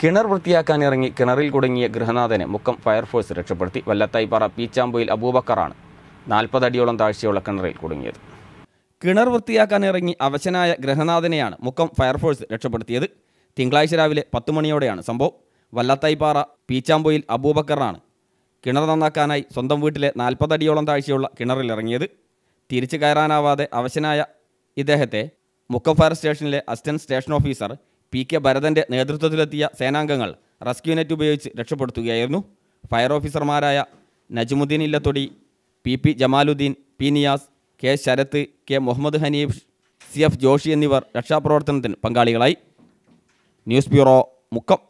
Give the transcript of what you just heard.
കിണർ വൃത്തിയാക്കാൻ ഇറങ്ങി കിണറിൽ കുടുങ്ങിയ ഗൃഹനാഥനെ മുക്കം ഫയർഫോഴ്സ് രക്ഷപ്പെടുത്തി വല്ലത്തായിപ്പാറ പീച്ചാമ്പൊയിൽ അബൂബക്കറാണ് നാൽപ്പതടിയോളം താഴ്ചയുള്ള കിണറിൽ കുടുങ്ങിയത് കിണർ വൃത്തിയാക്കാൻ ഇറങ്ങി അവശനായ ഗൃഹനാഥനെയാണ് മുക്കം ഫയർഫോഴ്സ് രക്ഷപ്പെടുത്തിയത് തിങ്കളാഴ്ച രാവിലെ പത്ത് മണിയോടെയാണ് സംഭവം വല്ലത്തായിപ്പാറ പീച്ചാമ്പൊയിൽ അബൂബക്കറാണ് കിണർ നന്നാക്കാനായി സ്വന്തം വീട്ടിലെ നാൽപ്പതടിയോളം താഴ്ചയുള്ള കിണറിൽ ഇറങ്ങിയത് തിരിച്ചു കയറാനാവാതെ അവശനായ ഇദ്ദേഹത്തെ മുക്കം ഫയർ സ്റ്റേഷനിലെ assistant station officer P K ഭരതൻ്റെ നേതൃത്വത്തിലെത്തിയ സേനാംഗങ്ങൾ റെസ്ക്യൂ നെറ്റ് ഉപയോഗിച്ച് രക്ഷപ്പെടുത്തുകയായിരുന്നു ഫയർ ഓഫീസർമാരായ Najmuddin Illathodi P P Jamaluddin P Niyas K Sarath K Muhammad Haneef C F Joshi എന്നിവർ രക്ഷാപ്രവർത്തനത്തിന് പങ്കാളികളായി ന്യൂസ് ബ്യൂറോ മുക്കം